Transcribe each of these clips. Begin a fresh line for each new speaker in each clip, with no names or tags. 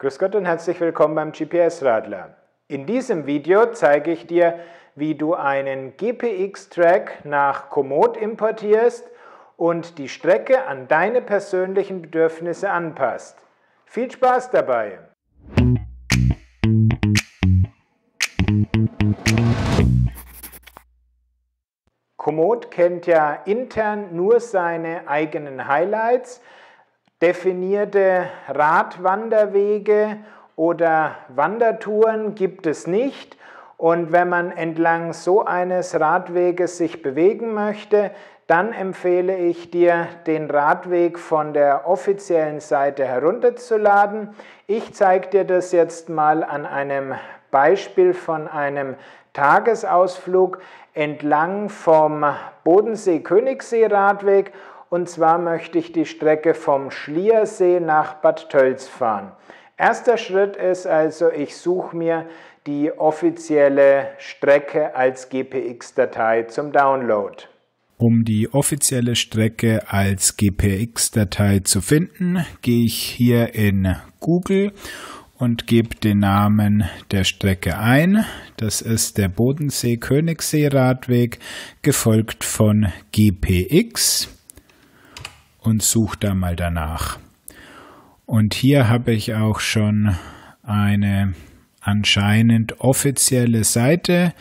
Grüß Gott und herzlich willkommen beim GPS-Radler. In diesem Video zeige ich dir, wie du einen GPX-Track nach Komoot importierst und die Strecke an deine persönlichen Bedürfnisse anpasst. Viel Spaß dabei! Komoot kennt ja intern nur seine eigenen Highlights, Definierte Radwanderwege oder Wandertouren gibt es nicht. Und wenn man entlang so eines Radweges sich bewegen möchte, dann empfehle ich dir, den Radweg von der offiziellen Seite herunterzuladen. Ich zeige dir das jetzt mal an einem Beispiel von einem Tagesausflug entlang vom Bodensee-Königssee-Radweg und zwar möchte ich die Strecke vom Schliersee nach Bad Tölz fahren. Erster Schritt ist also, ich suche mir die offizielle Strecke als GPX-Datei zum Download. Um die offizielle Strecke als GPX-Datei zu finden, gehe ich hier in Google und gebe den Namen der Strecke ein. Das ist der Bodensee-Königssee-Radweg, gefolgt von GPX und such da mal danach. Und hier habe ich auch schon eine anscheinend offizielle Seite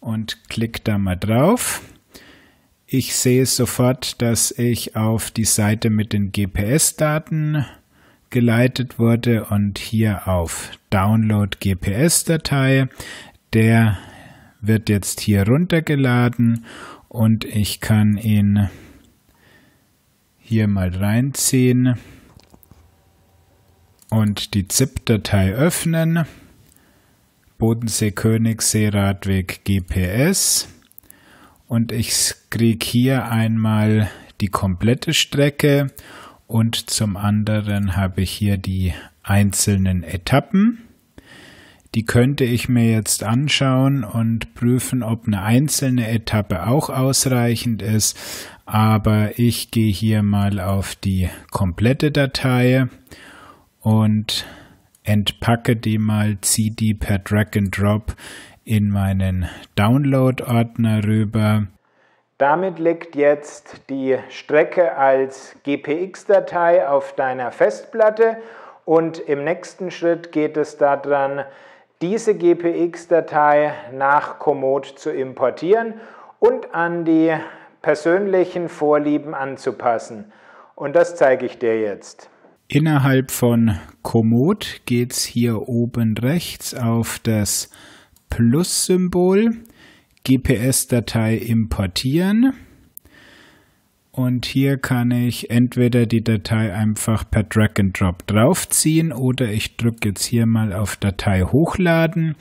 und klick da mal drauf. Ich sehe sofort, dass ich auf die Seite mit den GPS-Daten geleitet wurde und hier auf Download GPS-Datei. Der wird jetzt hier runtergeladen und ich kann ihn hier mal reinziehen und die ZIP-Datei öffnen. Bodensee Königssee Radweg GPS und ich kriege hier einmal die komplette Strecke und zum anderen habe ich hier die einzelnen Etappen. Die könnte ich mir jetzt anschauen und prüfen, ob eine einzelne Etappe auch ausreichend ist. Aber ich gehe hier mal auf die komplette Datei und entpacke die mal, ziehe die per Drag and Drop in meinen Download-Ordner rüber. Damit liegt jetzt die Strecke als GPX-Datei auf deiner Festplatte und im nächsten Schritt geht es daran, diese GPX-Datei nach Komoot zu importieren und an die persönlichen Vorlieben anzupassen. Und das zeige ich dir jetzt. Innerhalb von Komoot geht es hier oben rechts auf das Plus-Symbol, GPS-Datei importieren. Und hier kann ich entweder die Datei einfach per Drag and Drop draufziehen oder ich drücke jetzt hier mal auf Datei hochladen.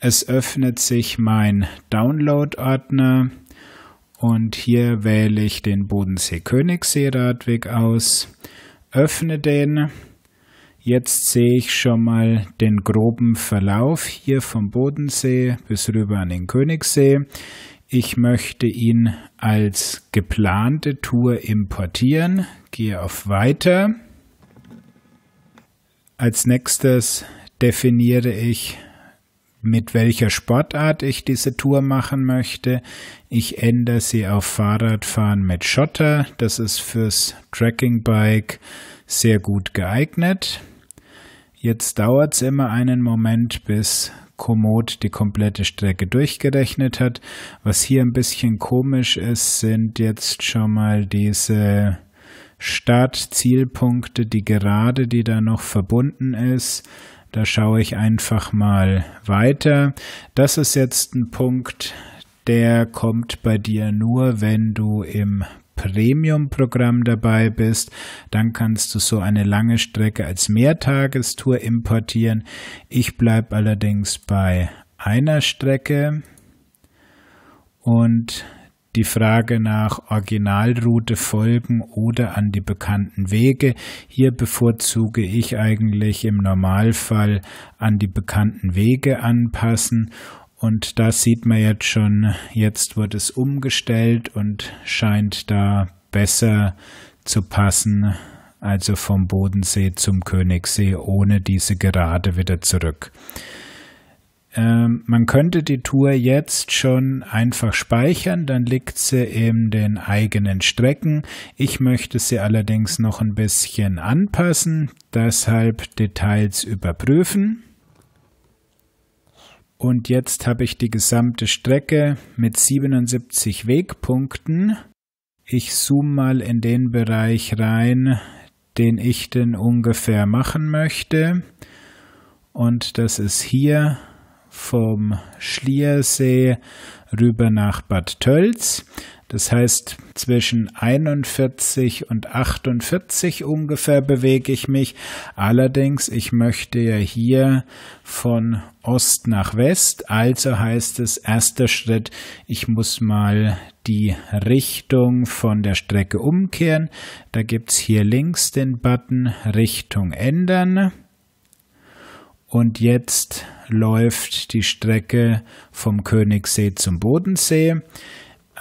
Es öffnet sich mein Download-Ordner und hier wähle ich den Bodensee Königssee Radweg aus, öffne den. Jetzt sehe ich schon mal den groben Verlauf hier vom Bodensee bis rüber an den Königssee. Ich möchte ihn als geplante Tour importieren. Gehe auf Weiter. Als nächstes definiere ich, mit welcher Sportart ich diese Tour machen möchte. Ich ändere sie auf Fahrradfahren mit Schotter. Das ist fürs Trackingbike sehr gut geeignet. Jetzt dauert es immer einen Moment, bis Komoot die komplette Strecke durchgerechnet hat. Was hier ein bisschen komisch ist, sind jetzt schon mal diese Startzielpunkte, die gerade, die da noch verbunden ist. Da schaue ich einfach mal weiter. Das ist jetzt ein Punkt, der kommt bei dir nur, wenn du im Premium-Programm dabei bist, dann kannst du so eine lange Strecke als Mehrtagestour importieren. Ich bleibe allerdings bei einer Strecke und die Frage nach Originalroute folgen oder an die bekannten Wege. Hier bevorzuge ich eigentlich im Normalfall an die bekannten Wege anpassen und da sieht man jetzt schon, jetzt wird es umgestellt und scheint da besser zu passen, also vom Bodensee zum Königssee, ohne diese Gerade wieder zurück. Ähm, man könnte die Tour jetzt schon einfach speichern, dann liegt sie in den eigenen Strecken. Ich möchte sie allerdings noch ein bisschen anpassen, deshalb Details überprüfen. Und jetzt habe ich die gesamte Strecke mit 77 Wegpunkten. Ich zoome mal in den Bereich rein, den ich denn ungefähr machen möchte. Und das ist hier vom Schliersee rüber nach Bad Tölz. Das heißt, zwischen 41 und 48 ungefähr bewege ich mich. Allerdings, ich möchte ja hier von Ost nach West. Also heißt es, erster Schritt, ich muss mal die Richtung von der Strecke umkehren. Da gibt es hier links den Button Richtung ändern. Und jetzt läuft die Strecke vom Königssee zum Bodensee.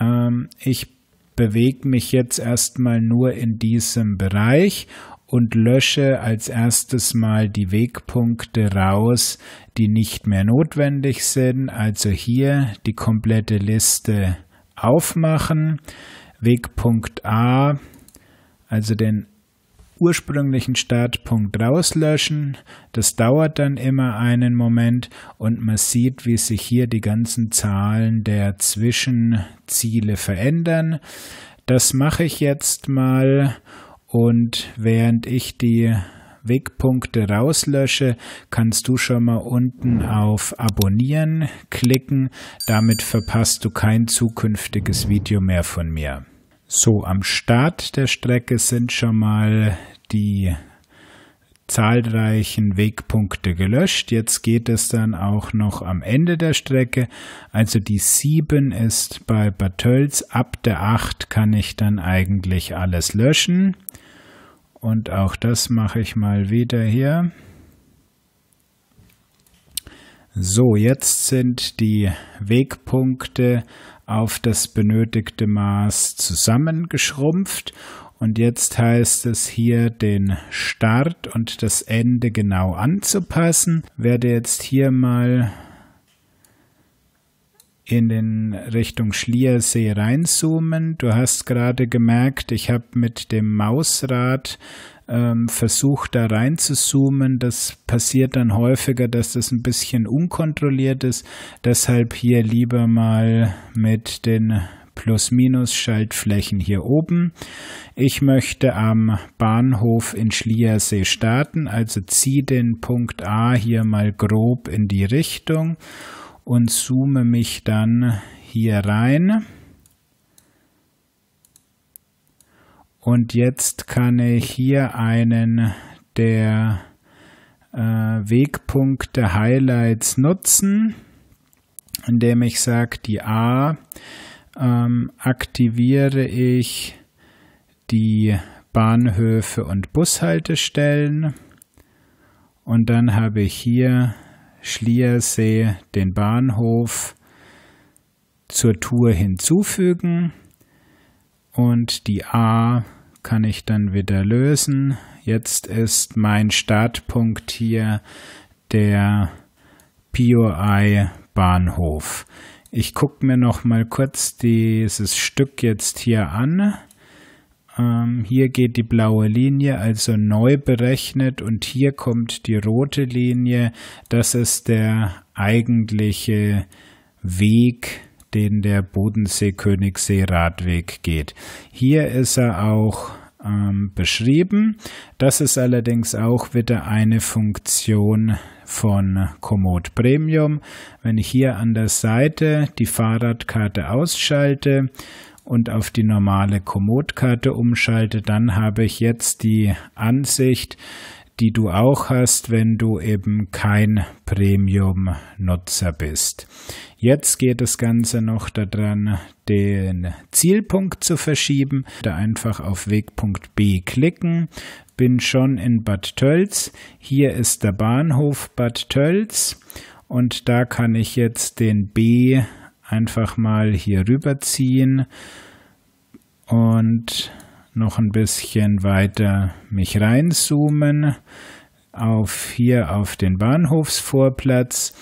Ähm, ich bewege mich jetzt erstmal nur in diesem Bereich und lösche als erstes mal die Wegpunkte raus, die nicht mehr notwendig sind. Also hier die komplette Liste aufmachen. Wegpunkt A, also den ursprünglichen Startpunkt rauslöschen. Das dauert dann immer einen Moment und man sieht, wie sich hier die ganzen Zahlen der Zwischenziele verändern. Das mache ich jetzt mal und während ich die Wegpunkte rauslösche, kannst du schon mal unten auf Abonnieren klicken. Damit verpasst du kein zukünftiges Video mehr von mir. So, am Start der Strecke sind schon mal die zahlreichen Wegpunkte gelöscht. Jetzt geht es dann auch noch am Ende der Strecke. Also die 7 ist bei Batölz. Ab der 8 kann ich dann eigentlich alles löschen. Und auch das mache ich mal wieder hier. So, jetzt sind die Wegpunkte auf das benötigte Maß zusammengeschrumpft. Und jetzt heißt es hier den Start und das Ende genau anzupassen. Werde jetzt hier mal in den Richtung Schliersee reinzoomen. Du hast gerade gemerkt, ich habe mit dem Mausrad ähm, versucht, da rein zu zoomen. Das passiert dann häufiger, dass das ein bisschen unkontrolliert ist. Deshalb hier lieber mal mit den Plus-Minus-Schaltflächen hier oben. Ich möchte am Bahnhof in Schliersee starten, also ziehe den Punkt A hier mal grob in die Richtung und zoome mich dann hier rein. Und jetzt kann ich hier einen der äh, Wegpunkte Highlights nutzen, indem ich sage, die A ähm, aktiviere ich die Bahnhöfe und Bushaltestellen. Und dann habe ich hier Schliersee, den Bahnhof zur Tour hinzufügen und die A kann ich dann wieder lösen. Jetzt ist mein Startpunkt hier der POI Bahnhof. Ich gucke mir noch mal kurz dieses Stück jetzt hier an. Ähm, hier geht die blaue Linie, also neu berechnet und hier kommt die rote Linie. Das ist der eigentliche Weg, den der Bodensee-Königssee-Radweg geht. Hier ist er auch ähm, beschrieben. Das ist allerdings auch wieder eine Funktion von Komoot Premium. Wenn ich hier an der Seite die Fahrradkarte ausschalte, und auf die normale Komoot-Karte umschalte, dann habe ich jetzt die Ansicht, die du auch hast, wenn du eben kein Premium-Nutzer bist. Jetzt geht das Ganze noch daran, den Zielpunkt zu verschieben. Da einfach auf Wegpunkt B klicken. Bin schon in Bad Tölz. Hier ist der Bahnhof Bad Tölz. Und da kann ich jetzt den B einfach mal hier rüberziehen und noch ein bisschen weiter mich reinzoomen auf hier auf den Bahnhofsvorplatz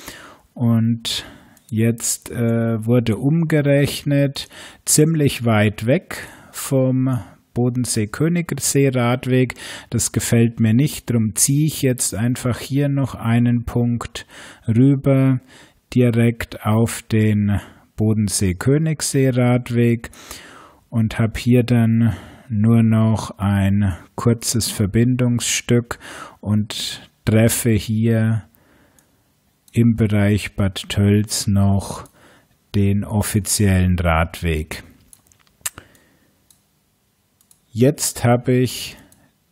und jetzt äh, wurde umgerechnet ziemlich weit weg vom bodensee Königsee radweg Das gefällt mir nicht, darum ziehe ich jetzt einfach hier noch einen Punkt rüber direkt auf den bodensee Königsee radweg und habe hier dann nur noch ein kurzes Verbindungsstück und treffe hier im Bereich Bad Tölz noch den offiziellen Radweg. Jetzt habe ich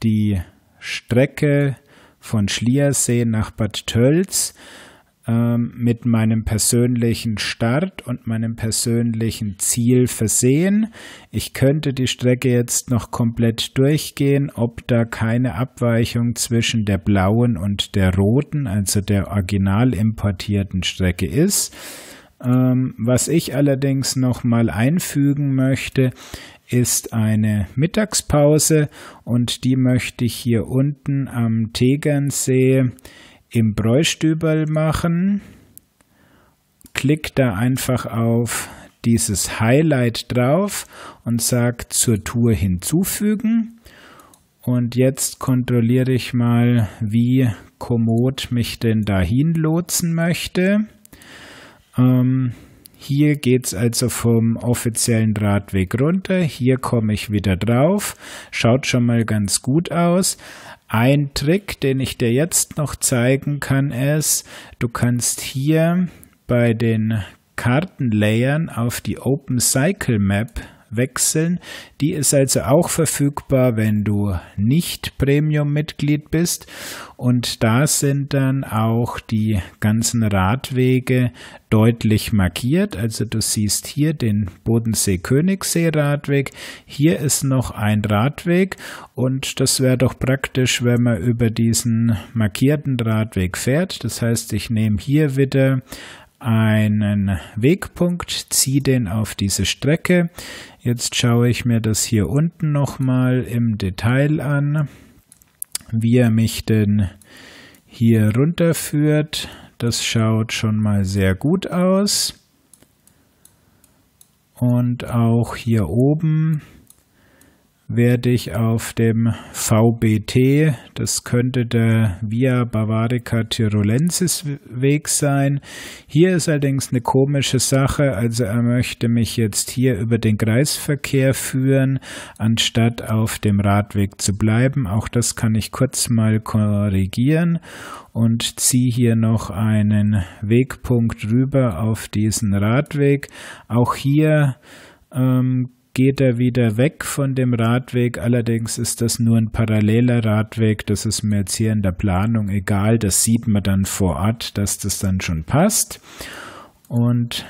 die Strecke von Schliersee nach Bad Tölz ähm, mit meinem persönlichen Start und meinem persönlichen Ziel versehen. Ich könnte die Strecke jetzt noch komplett durchgehen, ob da keine Abweichung zwischen der blauen und der roten, also der original importierten Strecke ist. Ähm, was ich allerdings noch mal einfügen möchte, ist eine Mittagspause und die möchte ich hier unten am Tegernsee im Bräustübel machen. Klick da einfach auf dieses Highlight drauf und sag zur Tour hinzufügen. Und jetzt kontrolliere ich mal, wie Komoot mich denn dahin lotsen möchte. Ähm, hier geht's also vom offiziellen Radweg runter. Hier komme ich wieder drauf. Schaut schon mal ganz gut aus. Ein Trick, den ich dir jetzt noch zeigen kann, ist, du kannst hier bei den Kartenlayern auf die Open Cycle Map wechseln. Die ist also auch verfügbar, wenn du nicht Premium-Mitglied bist. Und da sind dann auch die ganzen Radwege deutlich markiert. Also du siehst hier den Bodensee-Königssee-Radweg. Hier ist noch ein Radweg und das wäre doch praktisch, wenn man über diesen markierten Radweg fährt. Das heißt, ich nehme hier wieder einen Wegpunkt, ziehe den auf diese Strecke. Jetzt schaue ich mir das hier unten nochmal im Detail an, wie er mich denn hier runterführt. Das schaut schon mal sehr gut aus. Und auch hier oben werde ich auf dem VBT, das könnte der Via Bavarica Tirolensis Weg sein. Hier ist allerdings eine komische Sache, also er möchte mich jetzt hier über den Kreisverkehr führen, anstatt auf dem Radweg zu bleiben. Auch das kann ich kurz mal korrigieren und ziehe hier noch einen Wegpunkt rüber auf diesen Radweg. Auch hier ähm, geht er wieder weg von dem Radweg. Allerdings ist das nur ein paralleler Radweg. Das ist mir jetzt hier in der Planung egal. Das sieht man dann vor Ort, dass das dann schon passt. Und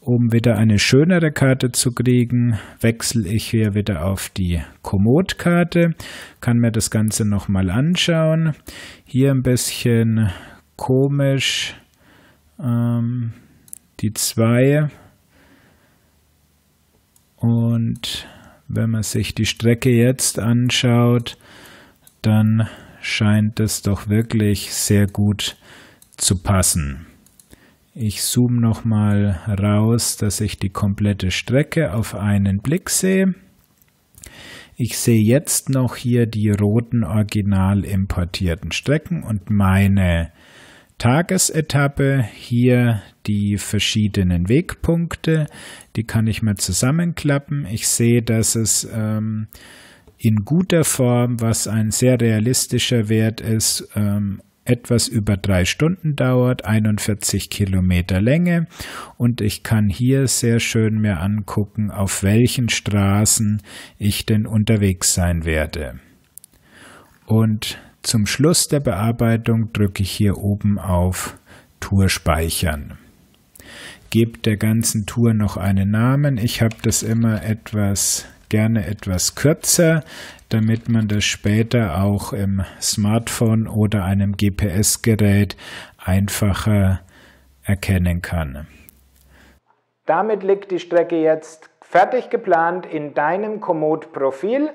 um wieder eine schönere Karte zu kriegen, wechsle ich hier wieder auf die Komoot-Karte, kann mir das Ganze nochmal anschauen. Hier ein bisschen komisch ähm, die 2 und wenn man sich die Strecke jetzt anschaut, dann scheint es doch wirklich sehr gut zu passen. Ich zoome nochmal raus, dass ich die komplette Strecke auf einen Blick sehe. Ich sehe jetzt noch hier die roten original importierten Strecken und meine Tagesetappe hier die verschiedenen Wegpunkte. Die kann ich mal zusammenklappen. Ich sehe, dass es ähm, in guter Form, was ein sehr realistischer Wert ist, ähm, etwas über drei Stunden dauert, 41 Kilometer Länge und ich kann hier sehr schön mir angucken, auf welchen Straßen ich denn unterwegs sein werde. Und zum Schluss der Bearbeitung drücke ich hier oben auf Tour speichern. Gebt der ganzen Tour noch einen Namen. Ich habe das immer etwas gerne etwas kürzer, damit man das später auch im Smartphone oder einem GPS-Gerät einfacher erkennen kann. Damit liegt die Strecke jetzt fertig geplant in deinem Komoot-Profil.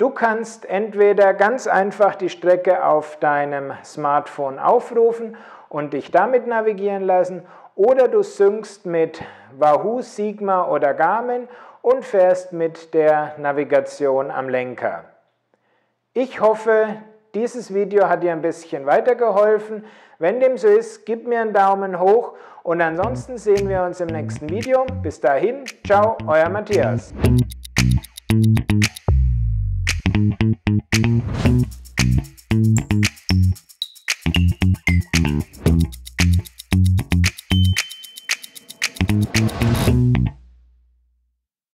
Du kannst entweder ganz einfach die Strecke auf deinem Smartphone aufrufen und dich damit navigieren lassen oder du synkst mit Wahoo, Sigma oder Garmin und fährst mit der Navigation am Lenker. Ich hoffe, dieses Video hat dir ein bisschen weitergeholfen. Wenn dem so ist, gib mir einen Daumen hoch und ansonsten sehen wir uns im nächsten Video. Bis dahin, ciao, euer Matthias.